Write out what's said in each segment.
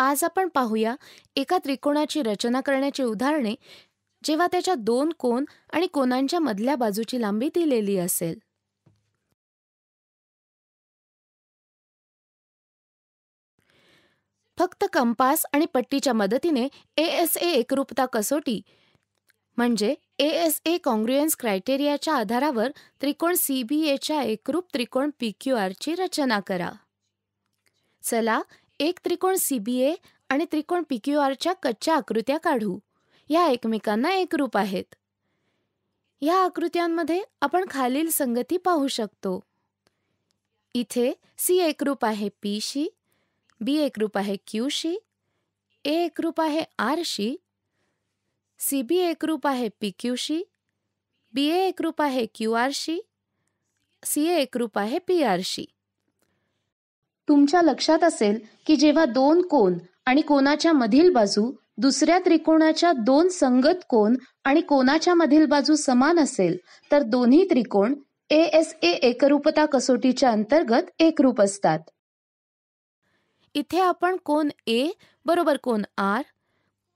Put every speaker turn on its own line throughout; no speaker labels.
आज आपण पाहूया एका त्रिकोणाची रचना करण्याची उदाहरणे जेव्हा त्याच्या दोन कोन आणि कोनांच्या मधल्या बाजूची लांबी दिलेली असेल फक्त कंपास आणि पट्टीच्या मदतीने ए एस ए एकरूपता कसोटी म्हणजे ए एस ए क्रायटेरियाच्या आधारावर त्रिकोण सी बी एकरूप त्रिकोण पी क्यू आरची रचना करा चला एक त्रिकोण सीबीए आणि त्रिकोण पीक्यू आरच्या कच्च्या आकृत्या काढू या एकमेकांना एक रूप आहेत या आकृत्यांमध्ये आपण खालील संगती पाहू शकतो इथे सी एक रूप आहे पी शी बी रूप आहे क्यू शी ए रूप आहे आर शी सी बी रूप आहे P Q she be A एकरूप आहे क्यू आर शी सी ए रूप आहे पी आर शी तुमच्या लक्षात असेल की जेव्हा दोन कोन आणि कोणाच्या मधील बाजू दुसऱ्या त्रिकोणाच्या दोन संगत कोन आणि कोणाच्या मधील बाजू समान असेल तर दोन्ही त्रिकोण ए एस ए एकरूपता कसोटीच्या अंतर्गत एकरूप असतात इथे आपण कोन ए बरोबर कोन आर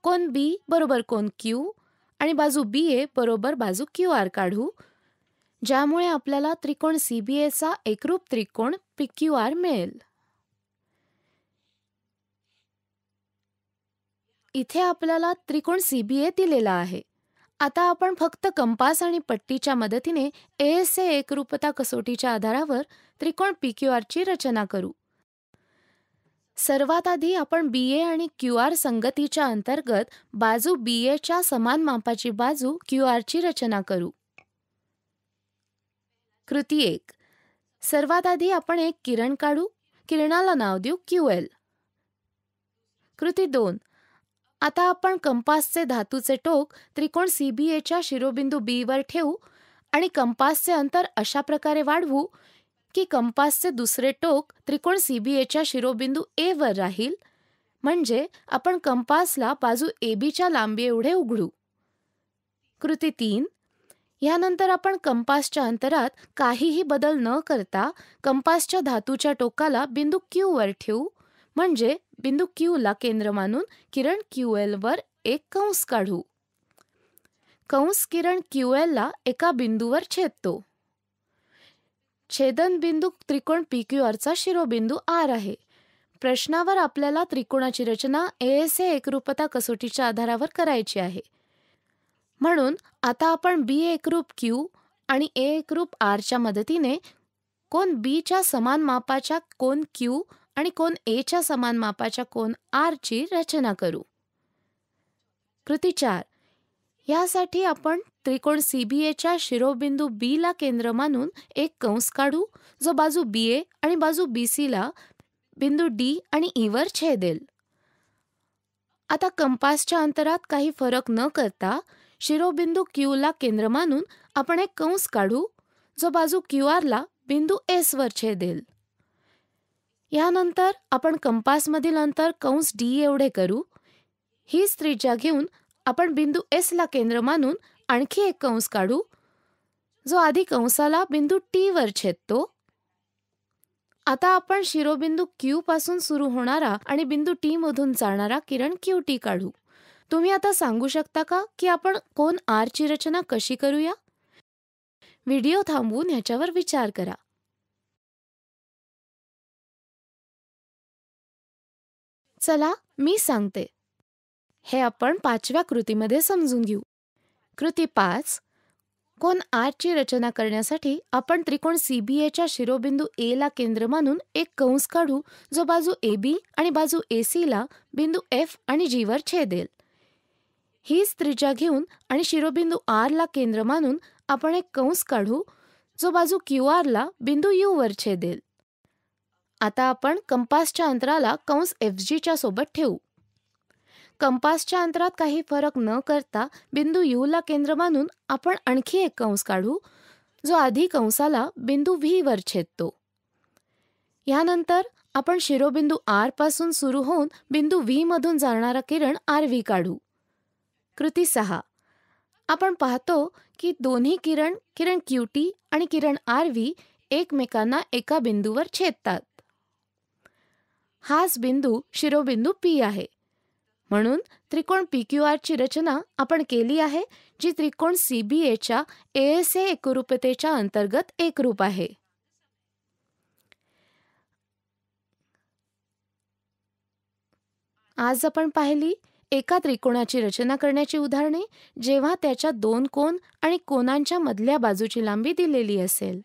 कोन बी बरोबर कोन क्यू आणि बाजू बी ए बरोबर बाजू क्यू आर काढू ज्यामुळे आपल्याला त्रिकोण सी बी एचा एकरूप त्रिकोण पी क्यू आर मिळेल इथे आपल्याला त्रिकोण सीबीए दिलेला आहे आता आपण फक्त कंपास आणि पट्टीच्या मदतीने एस ए एकरूपता कसोटीच्या आधारावर त्रिकोण पी क्यू आरची रचना करू सर्वात आधी आपण बी ए आणि क्यू आर संगतीच्या अंतर्गत बाजू बी एच्या समान मापाची बाजू क्यू आरची रचना करू कृती एक सर्वात आधी आपण एक किरण काढू किरणाला नाव देऊ क्यू एल कृती दोन आता आपण कंपासचे धातूचे टोक त्रिकोण सीबीएच्या शिरोबिंदू बी वर ठेवू आणि कंपासचे अंतर अशा प्रकारे वाढवू की कंपासचे दुसरे टोक त्रिकोण सीबीएच्या शिरोबिंदू ए वर राहील म्हणजे आपण कंपासला बाजू ए बीच्या लांबी एवढे उघडू कृती तीन यानंतर आपण कंपासच्या अंतरात काहीही बदल न करता कंपासच्या धातूच्या टोकाला बिंदू क्यू वर ठेवू म्हणजे बिंदू क्यू ला केंद्र मानून किरण क्यू एल वर एक कंस काढू कंस किरण क्यू एल ला एका बिंदूवर छेदतो छेदन बिंदू त्रिकोण पी क्यू आरचा शिरोबिंदू आर आहे प्रश्नावर आपल्याला त्रिकोणाची रचना एस ए एकरूपता कसोटीच्या आधारावर करायची आहे म्हणून आता आपण बी एकरूप क्यू आणि ए एकरूप आर च्या मदतीने कोन बी बीच्या समान मापाच्या कोन क्यू आणि कोन च्या समान मापाच्या कोन ची रचना करू कृती चार यासाठी आपण त्रिकोण सी बी एच्या शिरोबिंदू बी ला केंद्र मानून एक कंस काढू जो बाजू बी ए आणि बाजू बी सी ला बिंदू डी आणि ईवर e छेदेल आता कंपासच्या अंतरात काही फरक न करता शिरोबिंदू क्यू ला केंद्र मानून आपण एक कंस काढू जो बाजू क्यू ला बिंदू एस वर छेदेल यानंतर आपण कंपासमधील अंतर कंस डी एवढे करू ही त्रिज्या घेऊन आपण बिंदू ला केंद्र मानून आणखी एक कंस काढू जो आधी कंसाला बिंदू टी वर छेदतो आता आपण शिरोबिंदू क्यू पासून सुरू होणारा आणि बिंदू टी मधून जाणारा किरण क्यू टी काढू तुम्ही आता सांगू शकता का की आपण कोण आरची रचना कशी करूया व्हिडिओ थांबवून ह्याच्यावर विचार करा चला मी सांगते हे आपण पाचव्या कृतीमध्ये समजून घेऊ कृती पाच कोण ची रचना करण्यासाठी आपण त्रिकोण सीबीएच्या शिरोबिंदू ए ला केंद्र मानून एक कंस काढू जो बाजू ए बी आणि बाजू ए ला बिंदू एफ आणि जीवर छेदेल हीच त्रिज्या घेऊन आणि शिरोबिंदू आर ला केंद्र मानून आपण एक कंस काढू जो बाजू क्यू ला बिंदू वर छेदेल आता आपण कंपासच्या अंतराला कंस एफ जीच्या सोबत ठेवू कंपासच्या अंतरात काही फरक न करता बिंदू ला केंद्र मानून आपण आणखी एक कंस काढू जो आधी कंसाला बिंदू वर छेदतो यानंतर आपण शिरोबिंदू आर पासून सुरू होऊन बिंदू व्ही मधून जाणारा किरण आर व्ही काढू कृती सहा आपण पाहतो की दोन्ही किरण किरण क्यूटी आणि किरण आर व्ही एकमेकांना एका बिंदूवर छेदतात हाच बिंदू शिरोबिंदू पी आहे म्हणून त्रिकोण पी क्यू ची रचना आपण केली आहे जी त्रिकोण सी बी एच्या एस एकरूपतेच्या अंतर्गत एकरूप आहे आज आपण पाहिली एका त्रिकोणाची रचना करण्याची उदाहरणे जेव्हा त्याच्या दोन कोन आणि कोनांच्या मधल्या बाजूची लांबी दिलेली असेल